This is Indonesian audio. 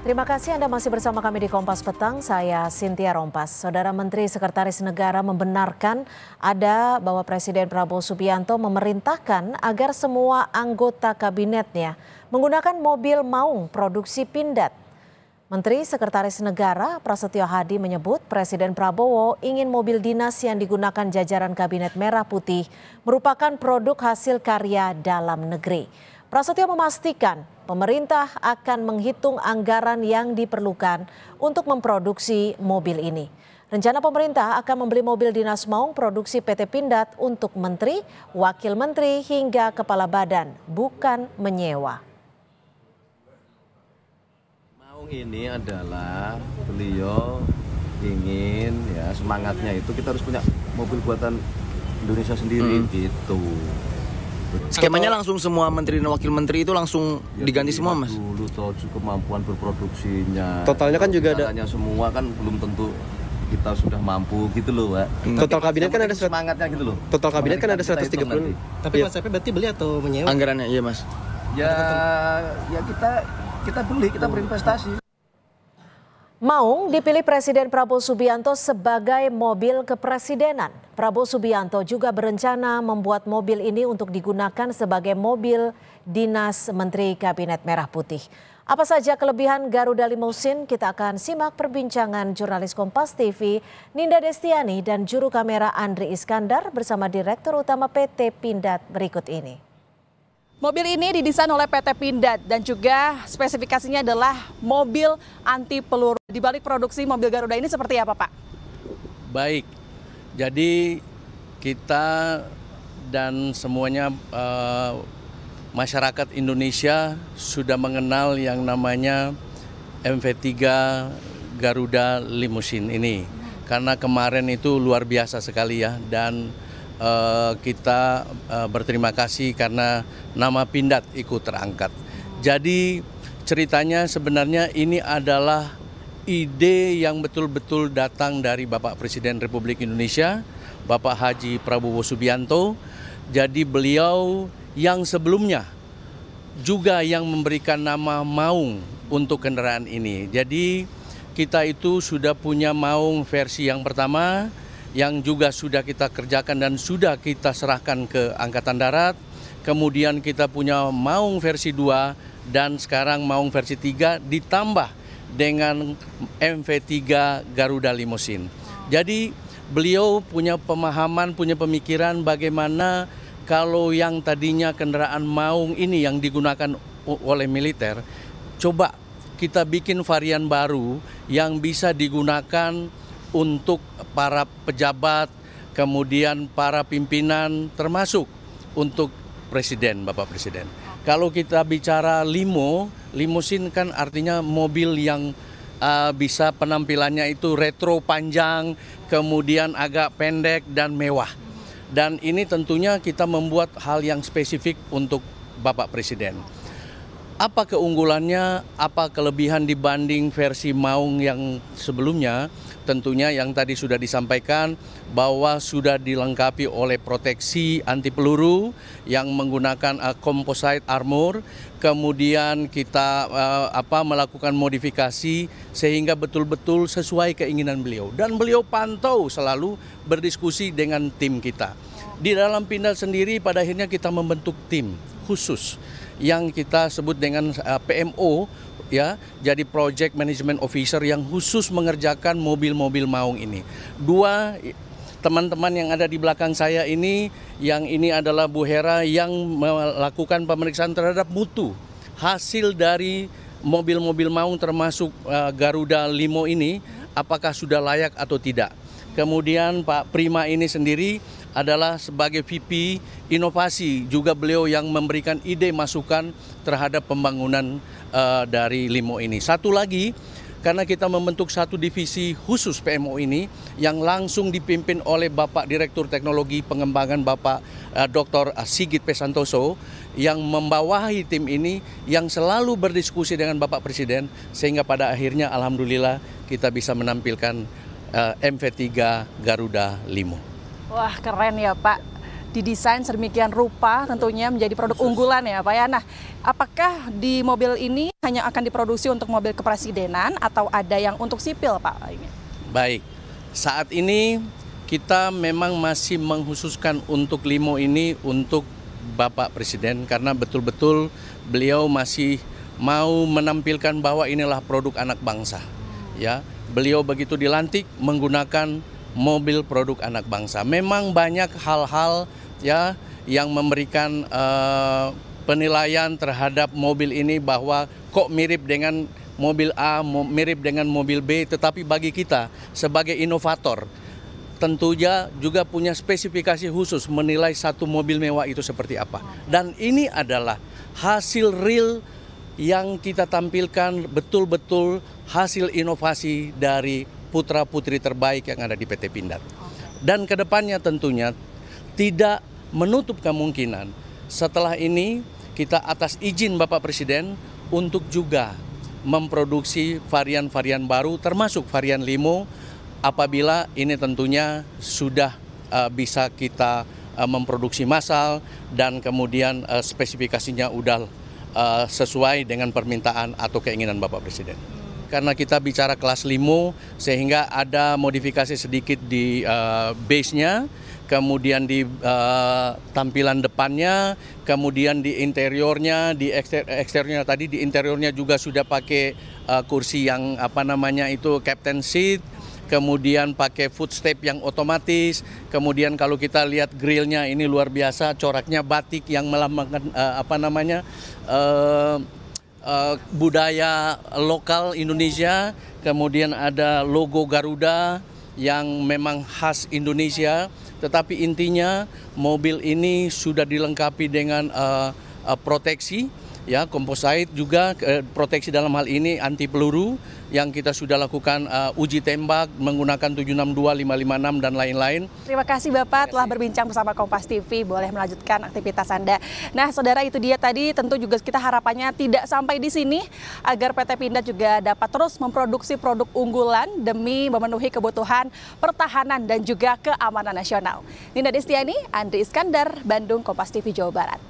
Terima kasih Anda masih bersama kami di Kompas Petang. Saya Sintia Rompas. Saudara Menteri Sekretaris Negara membenarkan ada bahwa Presiden Prabowo Subianto memerintahkan agar semua anggota kabinetnya menggunakan mobil maung produksi Pindad. Menteri Sekretaris Negara Prasetyo Hadi menyebut Presiden Prabowo ingin mobil dinas yang digunakan jajaran Kabinet Merah Putih merupakan produk hasil karya dalam negeri. Prasetyo memastikan pemerintah akan menghitung anggaran yang diperlukan untuk memproduksi mobil ini. Rencana pemerintah akan membeli mobil dinas maung produksi PT Pindad untuk menteri, wakil menteri hingga kepala badan, bukan menyewa. Maung ini adalah beliau ingin ya semangatnya itu kita harus punya mobil buatan Indonesia sendiri hmm. gitu. Skemanya langsung semua menteri dan wakil menteri itu langsung ya, diganti semua, Mas. Dulu tahu kemampuan berproduksinya. Totalnya kan juga ada. hanya semua kan belum tentu kita sudah mampu gitu loh, Pak. Hmm. Total kabinet kan ada semangatnya gitu loh. Total kabinet kan ada 130. Tapi Mas iya. Epi berarti beli atau menyewa? Anggarannya iya, Mas. Ya, ya kita kita beli, kita berinvestasi. Maung dipilih Presiden Prabowo Subianto sebagai mobil kepresidenan. Prabowo Subianto juga berencana membuat mobil ini untuk digunakan sebagai mobil dinas Menteri Kabinet Merah Putih. Apa saja kelebihan Garuda Limousine? Kita akan simak perbincangan jurnalis Kompas TV Ninda Destiani dan juru kamera Andri Iskandar bersama Direktur Utama PT Pindad berikut ini. Mobil ini didesain oleh PT Pindad dan juga spesifikasinya adalah mobil anti peluru. Di balik produksi mobil Garuda ini seperti apa, Pak? Baik. Jadi kita dan semuanya uh, masyarakat Indonesia sudah mengenal yang namanya MV3 Garuda Limousine ini. Karena kemarin itu luar biasa sekali ya dan Eh, kita eh, berterima kasih karena nama Pindad ikut terangkat. Jadi ceritanya sebenarnya ini adalah ide yang betul-betul datang dari Bapak Presiden Republik Indonesia, Bapak Haji Prabowo Subianto. Jadi beliau yang sebelumnya juga yang memberikan nama Maung untuk kendaraan ini. Jadi kita itu sudah punya Maung versi yang pertama, yang juga sudah kita kerjakan dan sudah kita serahkan ke Angkatan Darat. Kemudian kita punya Maung versi 2 dan sekarang Maung versi 3 ditambah dengan MV3 Garuda Limosin. Jadi beliau punya pemahaman, punya pemikiran bagaimana kalau yang tadinya kendaraan Maung ini yang digunakan oleh militer, coba kita bikin varian baru yang bisa digunakan untuk para pejabat, kemudian para pimpinan, termasuk untuk Presiden, Bapak Presiden. Kalau kita bicara limo, limusin kan artinya mobil yang uh, bisa penampilannya itu retro panjang, kemudian agak pendek dan mewah. Dan ini tentunya kita membuat hal yang spesifik untuk Bapak Presiden. Apa keunggulannya, apa kelebihan dibanding versi Maung yang sebelumnya? tentunya yang tadi sudah disampaikan bahwa sudah dilengkapi oleh proteksi anti peluru yang menggunakan uh, composite armor kemudian kita uh, apa melakukan modifikasi sehingga betul-betul sesuai keinginan beliau dan beliau pantau selalu berdiskusi dengan tim kita di dalam pindal sendiri pada akhirnya kita membentuk tim khusus yang kita sebut dengan eh, PMO ya jadi project management officer yang khusus mengerjakan mobil-mobil maung ini. Dua teman-teman yang ada di belakang saya ini, yang ini adalah Bu Hera yang melakukan pemeriksaan terhadap mutu hasil dari mobil-mobil maung termasuk eh, Garuda Limo ini apakah sudah layak atau tidak. Kemudian Pak Prima ini sendiri adalah sebagai VP inovasi juga beliau yang memberikan ide masukan terhadap pembangunan uh, dari Limo ini. Satu lagi karena kita membentuk satu divisi khusus PMO ini yang langsung dipimpin oleh Bapak Direktur Teknologi Pengembangan Bapak uh, eh, Dr. Eh, Sigit Pesantoso yang membawahi tim ini yang selalu berdiskusi dengan Bapak Presiden sehingga pada akhirnya alhamdulillah kita bisa menampilkan uh, MV3 Garuda Limo. Wah keren ya Pak didesain sedemikian rupa tentunya menjadi produk Khusus. unggulan ya Pak ya. Nah, apakah di mobil ini hanya akan diproduksi untuk mobil kepresidenan atau ada yang untuk sipil Pak? Baik, saat ini kita memang masih menghususkan untuk limo ini untuk Bapak Presiden karena betul-betul beliau masih mau menampilkan bahwa inilah produk anak bangsa. Ya, beliau begitu dilantik menggunakan mobil produk anak bangsa. Memang banyak hal-hal ya yang memberikan uh, penilaian terhadap mobil ini bahwa kok mirip dengan mobil A, mirip dengan mobil B, tetapi bagi kita sebagai inovator tentunya juga punya spesifikasi khusus menilai satu mobil mewah itu seperti apa. Dan ini adalah hasil real yang kita tampilkan betul-betul hasil inovasi dari putra-putri terbaik yang ada di PT Pindad. Dan kedepannya tentunya tidak menutup kemungkinan setelah ini kita atas izin Bapak Presiden untuk juga memproduksi varian-varian baru termasuk varian limo apabila ini tentunya sudah uh, bisa kita uh, memproduksi massal dan kemudian uh, spesifikasinya udah uh, sesuai dengan permintaan atau keinginan Bapak Presiden karena kita bicara kelas limo sehingga ada modifikasi sedikit di uh, base-nya, kemudian di uh, tampilan depannya, kemudian di interiornya, di ekster eksteriornya tadi di interiornya juga sudah pakai uh, kursi yang apa namanya itu captain seat kemudian pakai footstep yang otomatis, kemudian kalau kita lihat grillnya ini luar biasa, coraknya batik yang melambangkan uh, apa namanya uh, uh, budaya lokal Indonesia, kemudian ada logo Garuda yang memang khas Indonesia, tetapi intinya mobil ini sudah dilengkapi dengan uh, uh, proteksi ya komposit juga eh, proteksi dalam hal ini anti peluru yang kita sudah lakukan uh, uji tembak menggunakan 762, 556 dan lain-lain. Terima kasih Bapak telah berbincang bersama Kompas TV, boleh melanjutkan aktivitas Anda. Nah, Saudara itu dia tadi tentu juga kita harapannya tidak sampai di sini agar PT Pindad juga dapat terus memproduksi produk unggulan demi memenuhi kebutuhan pertahanan dan juga keamanan nasional. Nina Destiani, Andri Iskandar, Bandung Kompas TV Jawa Barat.